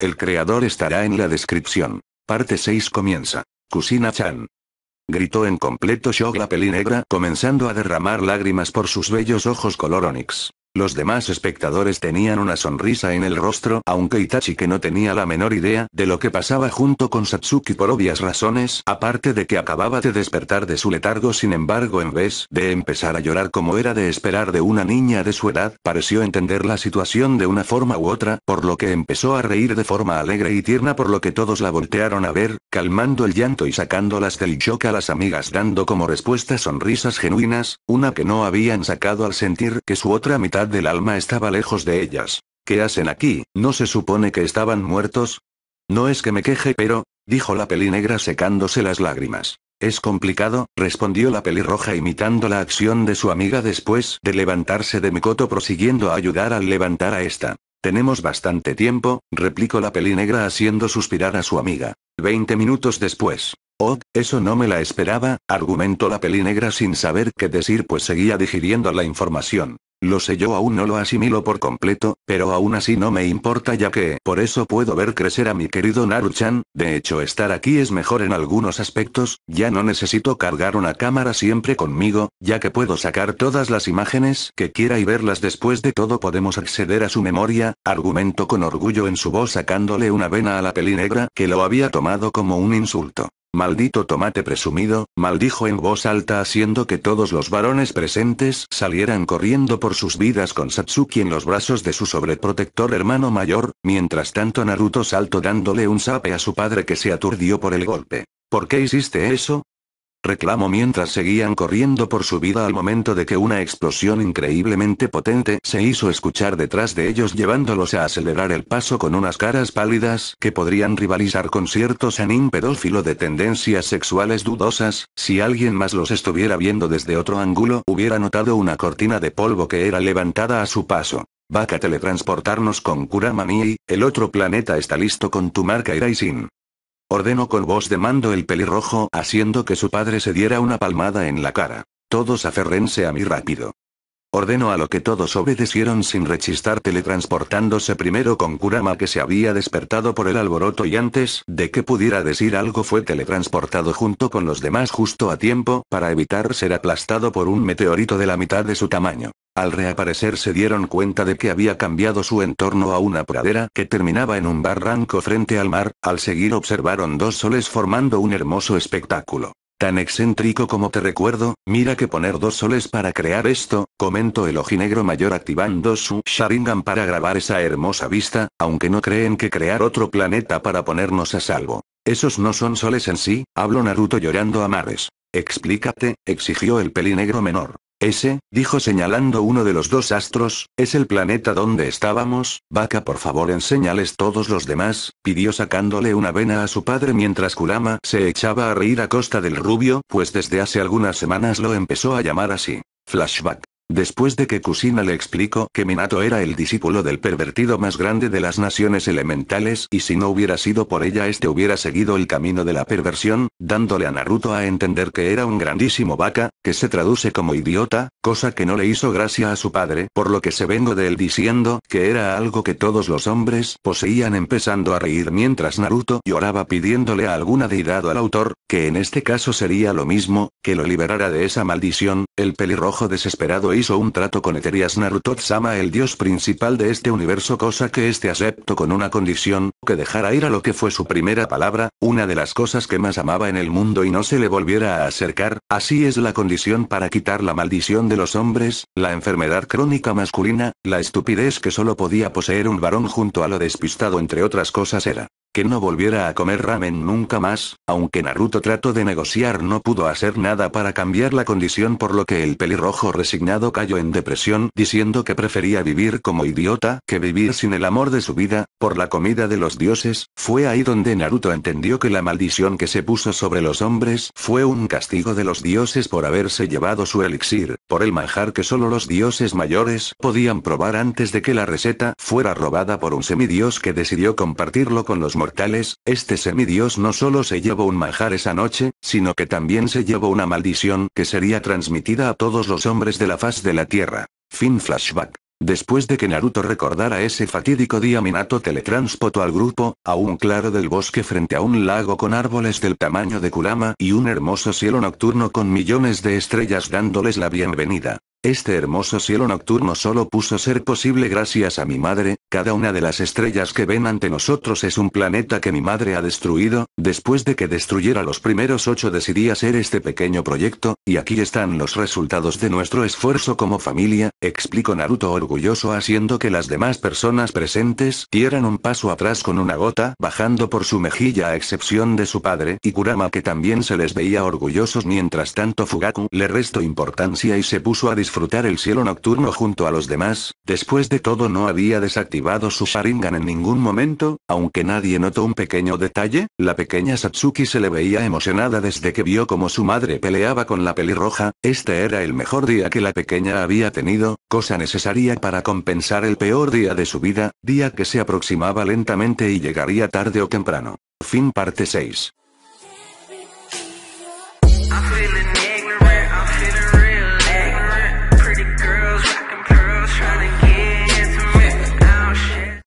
El creador estará en la descripción. Parte 6 comienza. Cusina Chan. Gritó en completo shock la peli negra, comenzando a derramar lágrimas por sus bellos ojos color onyx los demás espectadores tenían una sonrisa en el rostro, aunque Itachi que no tenía la menor idea de lo que pasaba junto con Satsuki por obvias razones, aparte de que acababa de despertar de su letargo sin embargo en vez de empezar a llorar como era de esperar de una niña de su edad, pareció entender la situación de una forma u otra, por lo que empezó a reír de forma alegre y tierna por lo que todos la voltearon a ver, calmando el llanto y sacándolas del shock a las amigas dando como respuesta sonrisas genuinas, una que no habían sacado al sentir que su otra mitad del alma estaba lejos de ellas. ¿Qué hacen aquí? ¿No se supone que estaban muertos? No es que me queje, pero, dijo la pelinegra secándose las lágrimas. Es complicado, respondió la pelirroja imitando la acción de su amiga después de levantarse de mi prosiguiendo a ayudar al levantar a esta. Tenemos bastante tiempo, replicó la pelinegra haciendo suspirar a su amiga. Veinte minutos después. Oh, eso no me la esperaba, argumentó la negra sin saber qué decir pues seguía digiriendo la información. Lo sé yo aún no lo asimilo por completo, pero aún así no me importa ya que por eso puedo ver crecer a mi querido Naruto-chan, de hecho estar aquí es mejor en algunos aspectos, ya no necesito cargar una cámara siempre conmigo, ya que puedo sacar todas las imágenes que quiera y verlas después de todo podemos acceder a su memoria, argumento con orgullo en su voz sacándole una vena a la peli negra que lo había tomado como un insulto. Maldito tomate presumido, maldijo en voz alta haciendo que todos los varones presentes salieran corriendo por sus vidas con Satsuki en los brazos de su sobreprotector hermano mayor, mientras tanto Naruto saltó dándole un sape a su padre que se aturdió por el golpe. ¿Por qué hiciste eso? Reclamó mientras seguían corriendo por su vida al momento de que una explosión increíblemente potente se hizo escuchar detrás de ellos llevándolos a acelerar el paso con unas caras pálidas que podrían rivalizar con ciertos anín pedófilo de tendencias sexuales dudosas, si alguien más los estuviera viendo desde otro ángulo hubiera notado una cortina de polvo que era levantada a su paso. vaca teletransportarnos con Kuramani, el otro planeta está listo con tu marca Iraisin. Ordenó con voz de mando el pelirrojo, haciendo que su padre se diera una palmada en la cara. Todos aferrense a mí rápido. Ordenó a lo que todos obedecieron sin rechistar teletransportándose primero con Kurama que se había despertado por el alboroto y antes de que pudiera decir algo fue teletransportado junto con los demás justo a tiempo para evitar ser aplastado por un meteorito de la mitad de su tamaño. Al reaparecer se dieron cuenta de que había cambiado su entorno a una pradera que terminaba en un barranco frente al mar, al seguir observaron dos soles formando un hermoso espectáculo. Tan excéntrico como te recuerdo, mira que poner dos soles para crear esto, comentó el ojinegro mayor activando su Sharingan para grabar esa hermosa vista, aunque no creen que crear otro planeta para ponernos a salvo. Esos no son soles en sí, habló Naruto llorando a mares. Explícate, exigió el pelinegro menor. Ese, dijo señalando uno de los dos astros, es el planeta donde estábamos, vaca por favor enseñales todos los demás, pidió sacándole una vena a su padre mientras Kulama se echaba a reír a costa del rubio, pues desde hace algunas semanas lo empezó a llamar así. Flashback. Después de que Kusina le explicó que Minato era el discípulo del pervertido más grande de las naciones elementales y si no hubiera sido por ella este hubiera seguido el camino de la perversión, dándole a Naruto a entender que era un grandísimo vaca, que se traduce como idiota, cosa que no le hizo gracia a su padre, por lo que se vengo de él diciendo que era algo que todos los hombres poseían empezando a reír mientras Naruto lloraba pidiéndole a alguna deidad al autor, que en este caso sería lo mismo, que lo liberara de esa maldición, el pelirrojo desesperado o un trato con Eterias Naruto-sama el dios principal de este universo cosa que este aceptó con una condición, que dejara ir a lo que fue su primera palabra, una de las cosas que más amaba en el mundo y no se le volviera a acercar, así es la condición para quitar la maldición de los hombres, la enfermedad crónica masculina, la estupidez que solo podía poseer un varón junto a lo despistado entre otras cosas era que no volviera a comer ramen nunca más, aunque Naruto trató de negociar no pudo hacer nada para cambiar la condición por lo que el pelirrojo resignado cayó en depresión diciendo que prefería vivir como idiota que vivir sin el amor de su vida, por la comida de los dioses, fue ahí donde Naruto entendió que la maldición que se puso sobre los hombres fue un castigo de los dioses por haberse llevado su elixir, por el manjar que solo los dioses mayores podían probar antes de que la receta fuera robada por un semidios que decidió compartirlo con los mortales, este semidios no solo se llevó un manjar esa noche, sino que también se llevó una maldición que sería transmitida a todos los hombres de la faz de la Tierra. Fin flashback. Después de que Naruto recordara ese fatídico día Minato teletransportó al grupo, a un claro del bosque frente a un lago con árboles del tamaño de Kurama y un hermoso cielo nocturno con millones de estrellas dándoles la bienvenida. Este hermoso cielo nocturno solo puso ser posible gracias a mi madre, cada una de las estrellas que ven ante nosotros es un planeta que mi madre ha destruido, después de que destruyera los primeros ocho decidí hacer este pequeño proyecto, y aquí están los resultados de nuestro esfuerzo como familia, explicó Naruto orgulloso haciendo que las demás personas presentes dieran un paso atrás con una gota bajando por su mejilla a excepción de su padre y Kurama que también se les veía orgullosos mientras tanto Fugaku le restó importancia y se puso a disfrutar disfrutar el cielo nocturno junto a los demás, después de todo no había desactivado su Sharingan en ningún momento, aunque nadie notó un pequeño detalle, la pequeña Satsuki se le veía emocionada desde que vio cómo su madre peleaba con la pelirroja, este era el mejor día que la pequeña había tenido, cosa necesaria para compensar el peor día de su vida, día que se aproximaba lentamente y llegaría tarde o temprano. Fin parte 6.